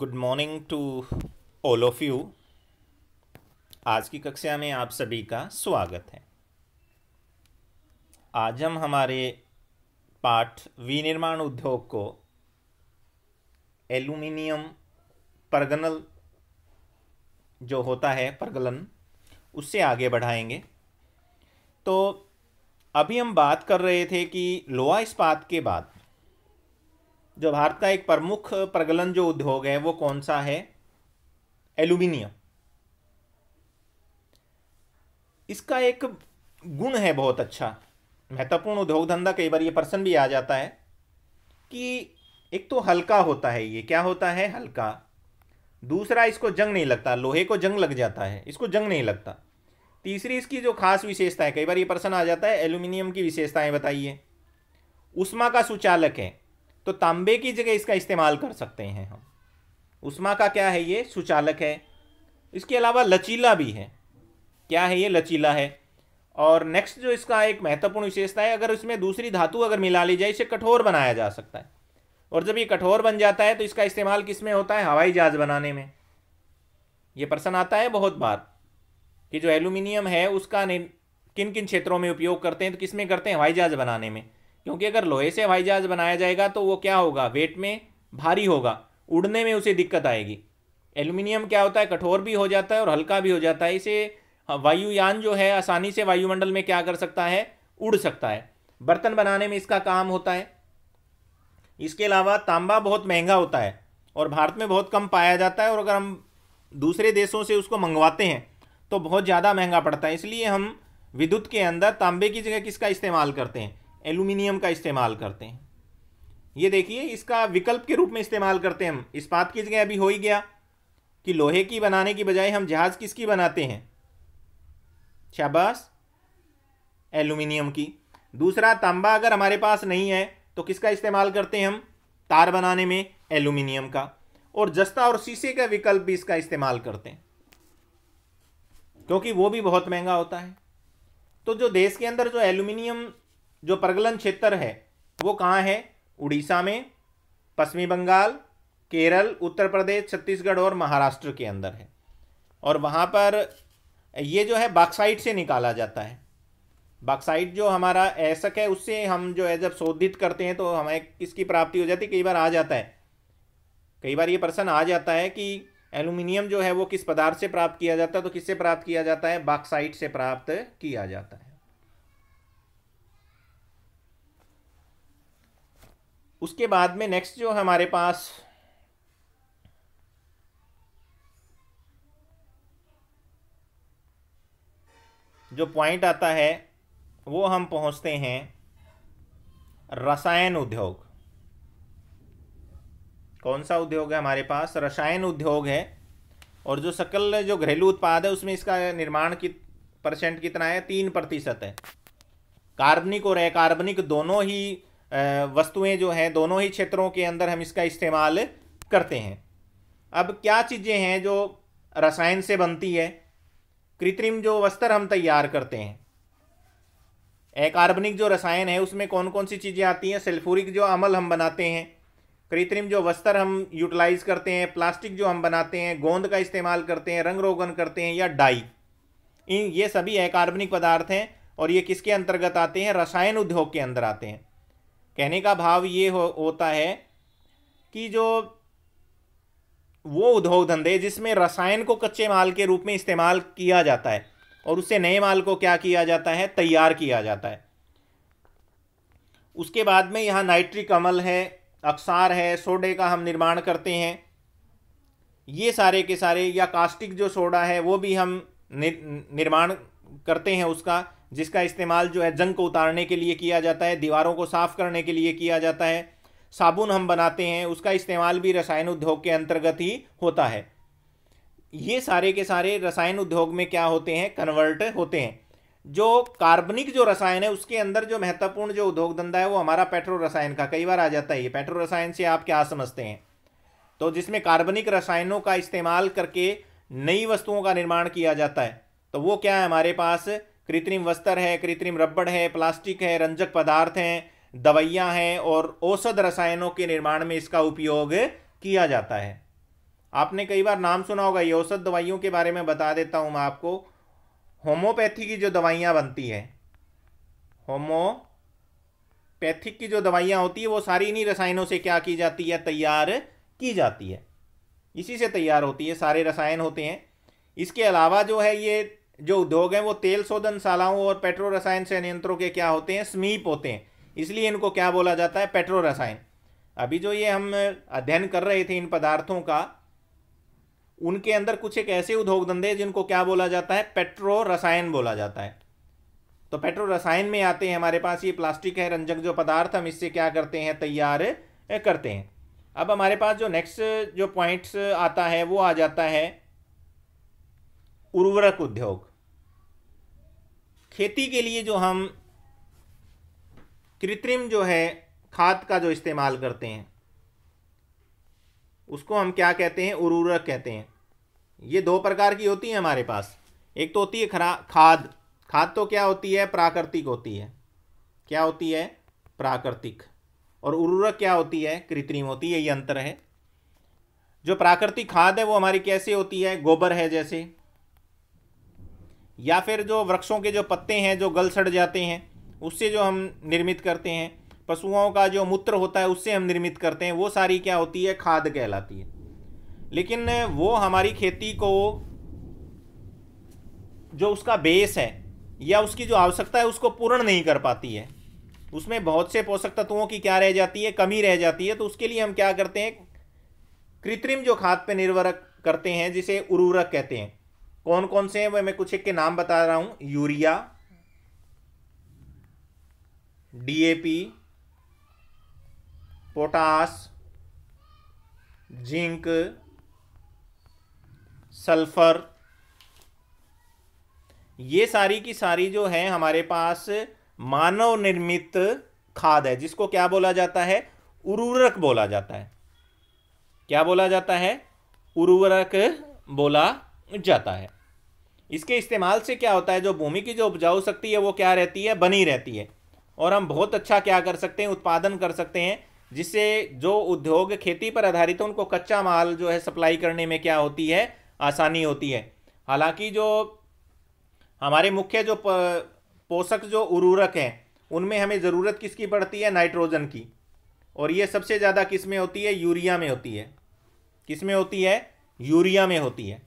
good morning to all of you आज की कक्षा में आप सभी का स्वागत है आज हम हमारे पाठ विनिर्माण उद्योग को एल्यूमिनियम परगनल जो होता है परगलन उससे आगे बढ़ाएंगे तो अभी हम बात कर रहे थे कि लोहा इस्पात के बाद जो भारत का एक प्रमुख प्रगलन जो उद्योग है वो कौन सा है एल्यूमिनियम इसका एक गुण है बहुत अच्छा महत्वपूर्ण उद्योग धंधा कई बार ये प्रश्न भी आ जाता है कि एक तो हल्का होता है ये क्या होता है हल्का दूसरा इसको जंग नहीं लगता लोहे को जंग लग जाता है इसको जंग नहीं लगता तीसरी इसकी जो खास विशेषता है कई बार ये प्रश्न आ जाता है एल्यूमिनियम की विशेषताएं बताइए उष्मा का सुचालक है तो तांबे की जगह इसका इस्तेमाल कर सकते हैं हम उष्मा का क्या है ये सुचालक है इसके अलावा लचीला भी है क्या है ये लचीला है और नेक्स्ट जो इसका एक महत्वपूर्ण विशेषता है अगर इसमें दूसरी धातु अगर मिला ली जाए इसे कठोर बनाया जा सकता है और जब ये कठोर बन जाता है तो इसका इस्तेमाल किस में होता है हवाई जहाज बनाने में ये प्रश्न आता है बहुत बार कि जो एल्यूमिनियम है उसका किन किन क्षेत्रों में उपयोग करते हैं तो किस में करते हैं हवाई जहाज बनाने में क्योंकि अगर लोहे से हवाई जहाज़ बनाया जाएगा तो वो क्या होगा वेट में भारी होगा उड़ने में उसे दिक्कत आएगी एल्यूमिनियम क्या होता है कठोर भी हो जाता है और हल्का भी हो जाता है इसे हाँ, वायुयान जो है आसानी से वायुमंडल में क्या कर सकता है उड़ सकता है बर्तन बनाने में इसका काम होता है इसके अलावा तांबा बहुत महंगा होता है और भारत में बहुत कम पाया जाता है और अगर हम दूसरे देशों से उसको मंगवाते हैं तो बहुत ज़्यादा महंगा पड़ता है इसलिए हम विद्युत के अंदर तांबे की जगह किसका इस्तेमाल करते हैं एल्यूमिनियम का इस्तेमाल करते हैं ये देखिए इसका विकल्प के रूप में इस्तेमाल करते हैं हम इस्पात की जगह अभी हो ही गया कि लोहे की बनाने की बजाय हम जहाज़ किसकी बनाते हैं शाबाश एल्यूमिनियम की दूसरा तांबा अगर हमारे पास नहीं है तो किसका इस्तेमाल करते हैं हम तार बनाने में एल्यूमिनियम का और जस्ता और शीशे का विकल्प भी इसका इस्तेमाल करते हैं क्योंकि वो भी बहुत महंगा होता है तो जो देश के अंदर जो एल्यूमिनियम जो प्रगलन क्षेत्र है वो कहाँ है उड़ीसा में पश्चिमी बंगाल केरल उत्तर प्रदेश छत्तीसगढ़ और महाराष्ट्र के अंदर है और वहाँ पर ये जो है बाक्साइट से निकाला जाता है बाक्साइट जो हमारा ऐसक है उससे हम जो है जब शोधित करते हैं तो हमें किसकी प्राप्ति हो जाती है कई बार आ जाता है कई बार ये प्रश्न आ जाता है कि एल्यूमिनियम जो है वो किस पदार्थ से प्राप्त किया जाता है तो किससे प्राप्त किया जाता है बाक्साइट से प्राप्त किया जाता है उसके बाद में नेक्स्ट जो हमारे पास जो पॉइंट आता है वो हम पहुंचते हैं रसायन उद्योग कौन सा उद्योग है हमारे पास रसायन उद्योग है और जो सकल जो घरेलू उत्पाद है उसमें इसका निर्माण की परसेंट कितना है तीन प्रतिशत है कार्बनिक और अकार्बनिक दोनों ही वस्तुएं जो हैं दोनों ही क्षेत्रों के अंदर हम इसका इस्तेमाल करते हैं अब क्या चीज़ें हैं जो रसायन से बनती है कृत्रिम जो वस्त्र हम तैयार करते हैं अकार्बनिक जो रसायन है उसमें कौन कौन सी चीज़ें आती हैं सल्फ्यूरिक जो अमल हम बनाते हैं कृत्रिम जो वस्त्र हम यूटिलाइज़ करते हैं प्लास्टिक जो हम बनाते हैं गोंद का इस्तेमाल करते हैं रंग रोगन करते हैं या डाई इन ये सभी अकार्बनिक पदार्थ हैं और ये किसके अंतर्गत आते हैं रसायन उद्योग के अंदर आते हैं कहने का भाव ये हो, होता है कि जो वो उद्योग धंधे जिसमें रसायन को कच्चे माल के रूप में इस्तेमाल किया जाता है और उससे नए माल को क्या किया जाता है तैयार किया जाता है उसके बाद में यहाँ नाइट्रिक अमल है अक्सार है सोडे का हम निर्माण करते हैं ये सारे के सारे या कास्टिक जो सोडा है वो भी हम निर्माण करते हैं उसका जिसका इस्तेमाल जो है जंग को उतारने के लिए किया जाता है दीवारों को साफ़ करने के लिए किया जाता है साबुन हम बनाते हैं उसका इस्तेमाल भी रसायन उद्योग के अंतर्गत ही होता है ये सारे के सारे रसायन उद्योग में क्या होते हैं कन्वर्ट होते हैं जो कार्बनिक जो रसायन है उसके अंदर जो महत्वपूर्ण जो उद्योग धंधा है वो हमारा पेट्रो रसायन का कई बार आ जाता है ये पेट्रो रसायन से आप क्या समझते हैं तो जिसमें कार्बनिक रसायनों का इस्तेमाल करके नई वस्तुओं का निर्माण किया जाता है तो वो क्या है हमारे पास कृत्रिम वस्त्र है कृत्रिम रबड़ है प्लास्टिक है रंजक पदार्थ हैं दवाइयाँ हैं और औषध रसायनों के निर्माण में इसका उपयोग किया जाता है आपने कई बार नाम सुना होगा ये औषध दवाइयों के बारे में बता देता हूँ मैं आपको होम्योपैथी की जो दवाइयाँ बनती हैं होम्योपैथिक की जो दवाइयाँ होती है वो सारी इन्हीं रसायनों से क्या की जाती है तैयार की जाती है इसी से तैयार होती है सारे रसायन होते हैं इसके अलावा जो है ये जो उद्योग हैं वो तेल शोधन शालाओं और पेट्रो रसायन संयंत्रों के क्या होते हैं समीप होते हैं इसलिए इनको क्या बोला जाता है पेट्रो रसायन अभी जो ये हम अध्ययन कर रहे थे इन पदार्थों का उनके अंदर कुछ एक ऐसे उद्योग धंधे जिनको क्या बोला जाता है पेट्रो रसायन बोला जाता है तो पेट्रो रसायन में आते हैं हमारे पास ये प्लास्टिक है रंजक जो पदार्थ हम इससे क्या करते हैं तैयार करते हैं अब हमारे पास जो नेक्स्ट जो पॉइंट्स आता है वो आ जाता है उर्वरक उद्योग खेती के लिए जो हम कृत्रिम जो है खाद का जो इस्तेमाल करते हैं उसको हम क्या कहते हैं उर्वरक कहते हैं ये दो प्रकार की होती है हमारे पास एक तो होती है खरा खाद खाद तो क्या होती है प्राकृतिक होती है क्या होती है प्राकृतिक और उर्वरक क्या होती है कृत्रिम होती है ये अंतर है जो प्राकृतिक खाद है वो हमारी कैसे होती है गोबर है जैसे या फिर जो वृक्षों के जो पत्ते हैं जो गल सड़ जाते हैं उससे जो हम निर्मित करते हैं पशुओं का जो मूत्र होता है उससे हम निर्मित करते हैं वो सारी क्या होती है खाद कहलाती है लेकिन वो हमारी खेती को जो उसका बेस है या उसकी जो आवश्यकता है उसको पूर्ण नहीं कर पाती है उसमें बहुत से पोषक तत्वों की क्या रह जाती है कमी रह जाती है तो उसके लिए हम क्या करते हैं कृत्रिम जो खाद पर निर्भर करते हैं जिसे उर्वरक कहते हैं कौन कौन से हैं वह मैं कुछ एक के नाम बता रहा हूं urea DAP potash zinc sulphur ये सारी की सारी जो है हमारे पास मानव निर्मित खाद है जिसको क्या बोला जाता है उर्वरक बोला जाता है क्या बोला जाता है उर्वरक बोला जाता है इसके इस्तेमाल से क्या होता है जो भूमि की जो उपजाऊ शक्ति है वो क्या रहती है बनी रहती है और हम बहुत अच्छा क्या कर सकते हैं उत्पादन कर सकते हैं जिससे जो उद्योग खेती पर आधारित है उनको कच्चा माल जो है सप्लाई करने में क्या होती है आसानी होती है हालांकि जो हमारे मुख्य जो पोषक जो उर्वरक हैं उनमें हमें ज़रूरत किसकी पड़ती है नाइट्रोजन की और ये सबसे ज़्यादा किस में होती है यूरिया में होती है किस में होती है यूरिया में होती है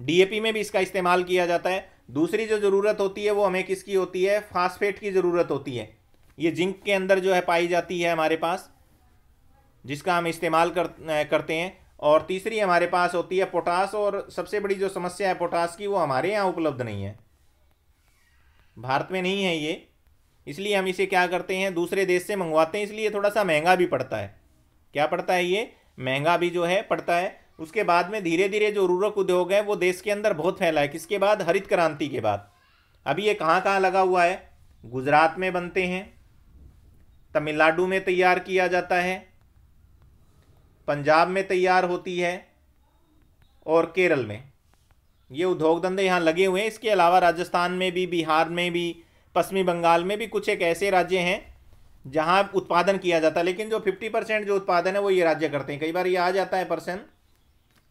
डीएपी में भी इसका इस्तेमाल किया जाता है दूसरी जो ज़रूरत होती है वो हमें किसकी होती है फास्फेट की ज़रूरत होती है ये जिंक के अंदर जो है पाई जाती है हमारे पास जिसका हम इस्तेमाल कर करते हैं और तीसरी हमारे पास होती है पोटास और सबसे बड़ी जो समस्या है पोटास की वो हमारे यहाँ उपलब्ध नहीं है भारत में नहीं है ये इसलिए हम इसे क्या करते हैं दूसरे देश से मंगवाते हैं इसलिए थोड़ा सा महंगा भी पड़ता है क्या पड़ता है ये महंगा भी जो है पड़ता है उसके बाद में धीरे धीरे जो उर्वरक उद्योग है वो देश के अंदर बहुत फैला है किसके बाद हरित क्रांति के बाद अभी ये कहाँ कहाँ लगा हुआ है गुजरात में बनते हैं तमिलनाडु में तैयार किया जाता है पंजाब में तैयार होती है और केरल में ये उद्योग धंधे यहाँ लगे हुए हैं इसके अलावा राजस्थान में भी बिहार में भी पश्चिमी बंगाल में भी कुछ एक ऐसे राज्य हैं जहाँ उत्पादन किया जाता है लेकिन जो फिफ्टी परसेंट जो उत्पादन है वो ये राज्य करते हैं कई बार ये आ जाता है परसेंट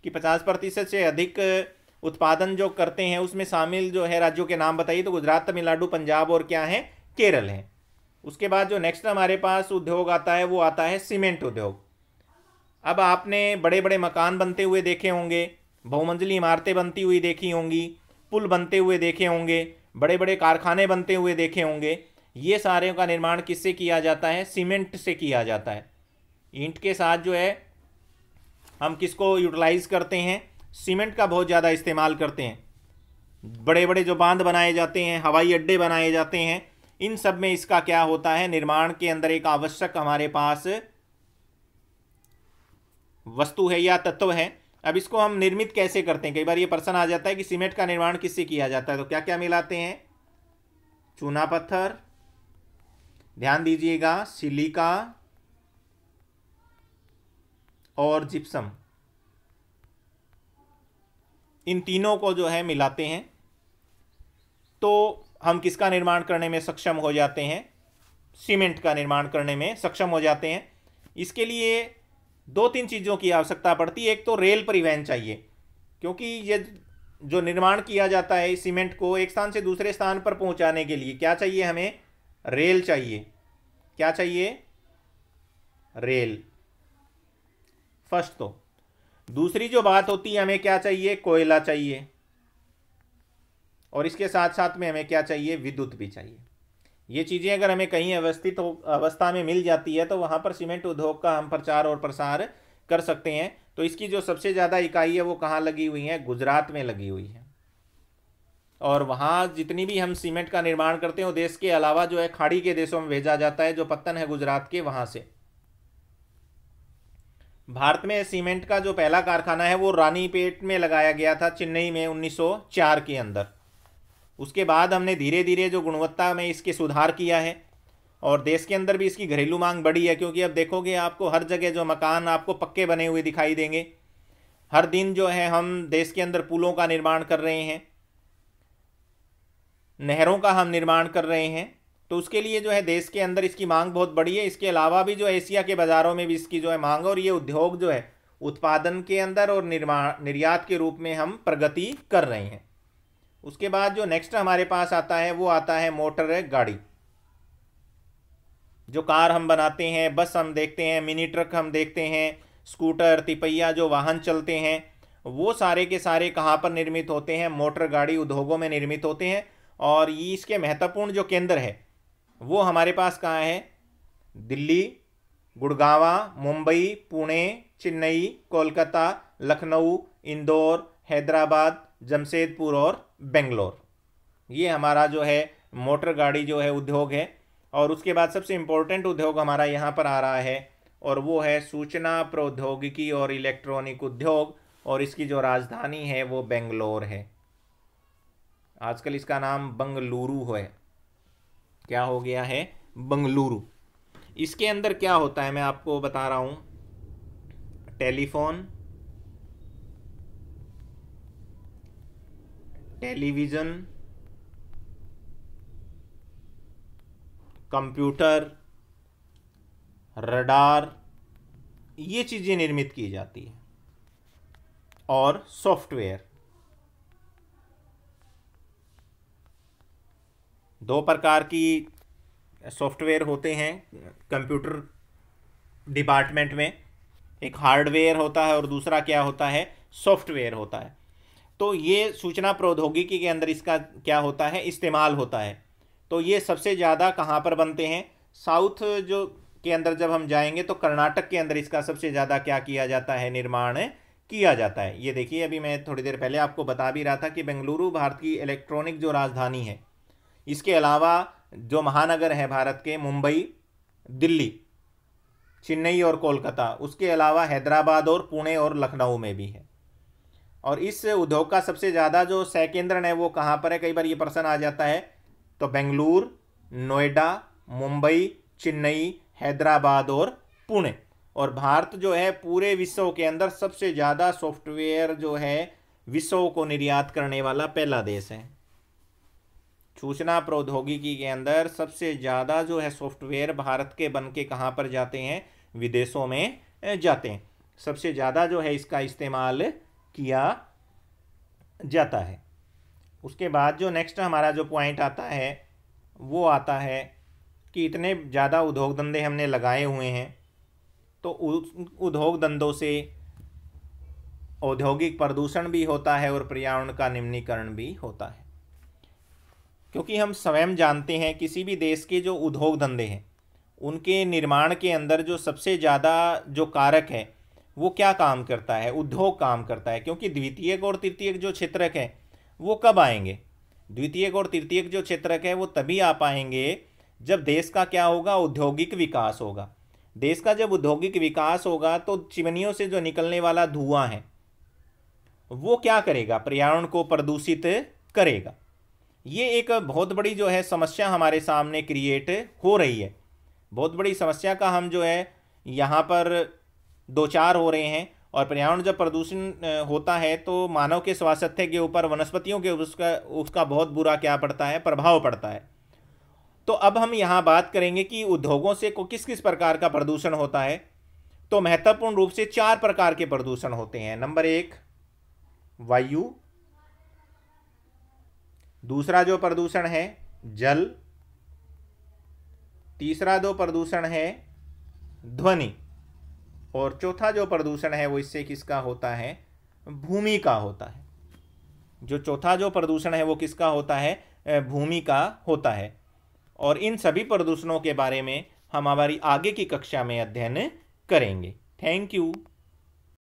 कि पचास प्रतिशत से अधिक उत्पादन जो करते हैं उसमें शामिल जो है राज्यों के नाम बताइए तो गुजरात तमिलनाडु पंजाब और क्या है केरल है उसके बाद जो नेक्स्ट हमारे पास उद्योग आता है वो आता है सीमेंट उद्योग अब आपने बड़े बड़े मकान बनते हुए देखे होंगे बहुमंजिली इमारतें बनती हुई देखी होंगी पुल बनते हुए देखे होंगे बड़े बड़े कारखाने बनते हुए देखे होंगे ये सारे का निर्माण किससे किया जाता है सीमेंट से किया जाता है ईंट के साथ जो है हम किसको यूटिलाइज़ करते हैं सीमेंट का बहुत ज़्यादा इस्तेमाल करते हैं बड़े बड़े जो बांध बनाए जाते हैं हवाई अड्डे बनाए जाते हैं इन सब में इसका क्या होता है निर्माण के अंदर एक आवश्यक हमारे पास वस्तु है या तत्व है अब इसको हम निर्मित कैसे करते हैं कई बार ये प्रश्न आ जाता है कि सीमेंट का निर्माण किससे किया जाता है तो क्या क्या मिलाते हैं चूना पत्थर ध्यान दीजिएगा सिलिका और जिप्सम इन तीनों को जो है मिलाते हैं तो हम किसका निर्माण करने में सक्षम हो जाते हैं सीमेंट का निर्माण करने में सक्षम हो जाते हैं इसके लिए दो तीन चीज़ों की आवश्यकता पड़ती है एक तो रेल परिवहन चाहिए क्योंकि ये जो निर्माण किया जाता है सीमेंट को एक स्थान से दूसरे स्थान पर पहुंचाने के लिए क्या चाहिए हमें रेल चाहिए क्या चाहिए रेल फर्स्ट तो दूसरी जो बात होती है हमें क्या चाहिए कोयला चाहिए और इसके साथ साथ में हमें क्या चाहिए विद्युत भी चाहिए ये चीज़ें अगर हमें कहीं अवस्थित हो अवस्था में मिल जाती है तो वहाँ पर सीमेंट उद्योग का हम प्रचार और प्रसार कर सकते हैं तो इसकी जो सबसे ज़्यादा इकाई है वो कहाँ लगी हुई है गुजरात में लगी हुई है और वहाँ जितनी भी हम सीमेंट का निर्माण करते हैं वो देश के अलावा जो है खाड़ी के देशों में भेजा जाता है जो पत्तन है गुजरात के वहाँ से भारत में सीमेंट का जो पहला कारखाना है वो रानीपेट में लगाया गया था चेन्नई में 1904 के अंदर उसके बाद हमने धीरे धीरे जो गुणवत्ता में इसके सुधार किया है और देश के अंदर भी इसकी घरेलू मांग बढ़ी है क्योंकि अब देखोगे आपको हर जगह जो मकान आपको पक्के बने हुए दिखाई देंगे हर दिन जो है हम देश के अंदर पुलों का निर्माण कर रहे हैं नहरों का हम निर्माण कर रहे हैं तो उसके लिए जो है देश के अंदर इसकी मांग बहुत बड़ी है इसके अलावा भी जो एशिया के बाज़ारों में भी इसकी जो है मांग और ये उद्योग जो है उत्पादन के अंदर और निर्माण निर्यात के रूप में हम प्रगति कर रहे हैं उसके बाद जो नेक्स्ट हमारे पास आता है वो आता है मोटर गाड़ी जो कार हम बनाते हैं बस हम देखते हैं मिनी ट्रक हम देखते हैं स्कूटर तिपैया जो वाहन चलते हैं वो सारे के सारे कहाँ पर निर्मित होते हैं मोटर गाड़ी उद्योगों में निर्मित होते हैं और ये इसके महत्वपूर्ण जो केंद्र है वो हमारे पास कहाँ है दिल्ली गुड़गावा मुंबई पुणे चेन्नई कोलकाता लखनऊ इंदौर हैदराबाद जमशेदपुर और बेंगलोर ये हमारा जो है मोटर गाड़ी जो है उद्योग है और उसके बाद सबसे इम्पोर्टेंट उद्योग हमारा यहाँ पर आ रहा है और वो है सूचना प्रौद्योगिकी और इलेक्ट्रॉनिक उद्योग और इसकी जो राजधानी है वो बेंगलोर है आजकल इसका नाम बंगलुरु है क्या हो गया है बंगलुरु इसके अंदर क्या होता है मैं आपको बता रहा हूं टेलीफोन टेलीविज़न कंप्यूटर रडार ये चीज़ें निर्मित की जाती है और सॉफ्टवेयर दो प्रकार की सॉफ्टवेयर होते हैं कंप्यूटर डिपार्टमेंट में एक हार्डवेयर होता है और दूसरा क्या होता है सॉफ्टवेयर होता है तो ये सूचना प्रौद्योगिकी के अंदर इसका क्या होता है इस्तेमाल होता है तो ये सबसे ज़्यादा कहाँ पर बनते हैं साउथ जो के अंदर जब हम जाएंगे तो कर्नाटक के अंदर इसका सबसे ज़्यादा क्या किया जाता है निर्माण किया जाता है ये देखिए अभी मैं थोड़ी देर पहले आपको बता भी रहा था कि बेंगलुरु भारत की इलेक्ट्रॉनिक जो राजधानी है इसके अलावा जो महानगर हैं भारत के मुंबई दिल्ली चेन्नई और कोलकाता उसके अलावा हैदराबाद और पुणे और लखनऊ में भी है और इस उद्योग का सबसे ज़्यादा जो सैकेंद्रण है वो कहाँ पर है कई बार ये प्रश्न आ जाता है तो बेंगलुरु नोएडा मुंबई चेन्नई हैदराबाद और पुणे और भारत जो है पूरे विश्व के अंदर सबसे ज़्यादा सॉफ्टवेयर जो है विश्व को निर्यात करने वाला पहला देश है सूचना प्रौद्योगिकी के अंदर सबसे ज़्यादा जो है सॉफ्टवेयर भारत के बन के कहाँ पर जाते हैं विदेशों में जाते हैं सबसे ज़्यादा जो है इसका इस्तेमाल किया जाता है उसके बाद जो नेक्स्ट हमारा जो पॉइंट आता है वो आता है कि इतने ज़्यादा उद्योग धंधे हमने लगाए हुए हैं तो उद्योग धंधों से औद्योगिक प्रदूषण भी होता है और पर्यावरण का निम्नीकरण भी होता है क्योंकि हम स्वयं जानते हैं किसी भी देश के जो उद्योग धंधे हैं उनके निर्माण के अंदर जो सबसे ज़्यादा जो कारक है वो क्या काम करता है उद्योग काम करता है क्योंकि द्वितीयक और तृतीयक जो क्षेत्रक है वो कब आएंगे द्वितीयक और तृतीयक जो क्षेत्रक है वो तभी आ पाएंगे जब देश का क्या होगा औद्योगिक विकास होगा देश का जब औद्योगिक विकास होगा तो चिमनियों से जो निकलने वाला धुआं है वो क्या करेगा पर्यावरण को प्रदूषित करेगा ये एक बहुत बड़ी जो है समस्या हमारे सामने क्रिएट हो रही है बहुत बड़ी समस्या का हम जो है यहाँ पर दो चार हो रहे हैं और पर्यावरण जब प्रदूषण होता है तो मानव के स्वास्थ्य के ऊपर वनस्पतियों के उसका उसका बहुत बुरा क्या पड़ता है प्रभाव पड़ता है तो अब हम यहाँ बात करेंगे कि उद्योगों से को किस किस प्रकार का प्रदूषण होता है तो महत्वपूर्ण रूप से चार प्रकार के प्रदूषण होते हैं नंबर एक वायु दूसरा जो प्रदूषण है जल तीसरा जो प्रदूषण है ध्वनि और चौथा जो प्रदूषण है वो इससे किसका होता है भूमि का होता है जो चौथा जो प्रदूषण है वो किसका होता है भूमि का होता है और इन सभी प्रदूषणों के बारे में हम हमारी आगे की कक्षा में अध्ययन करेंगे थैंक यू